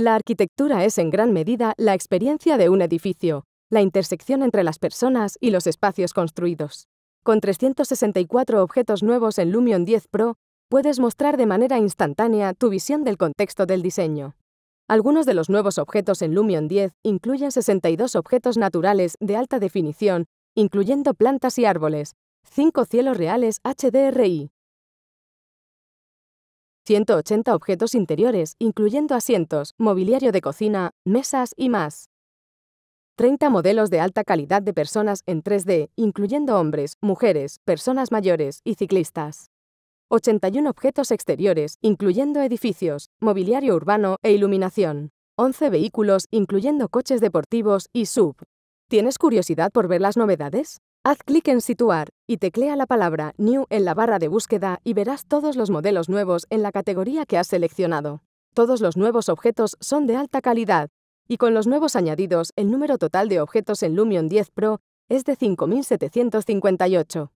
La arquitectura es en gran medida la experiencia de un edificio, la intersección entre las personas y los espacios construidos. Con 364 objetos nuevos en Lumion 10 Pro, puedes mostrar de manera instantánea tu visión del contexto del diseño. Algunos de los nuevos objetos en Lumion 10 incluyen 62 objetos naturales de alta definición, incluyendo plantas y árboles, 5 cielos reales HDRI, 180 objetos interiores, incluyendo asientos, mobiliario de cocina, mesas y más. 30 modelos de alta calidad de personas en 3D, incluyendo hombres, mujeres, personas mayores y ciclistas. 81 objetos exteriores, incluyendo edificios, mobiliario urbano e iluminación. 11 vehículos, incluyendo coches deportivos y sub. ¿Tienes curiosidad por ver las novedades? Haz clic en Situar y teclea la palabra New en la barra de búsqueda y verás todos los modelos nuevos en la categoría que has seleccionado. Todos los nuevos objetos son de alta calidad y con los nuevos añadidos el número total de objetos en Lumion 10 Pro es de 5.758.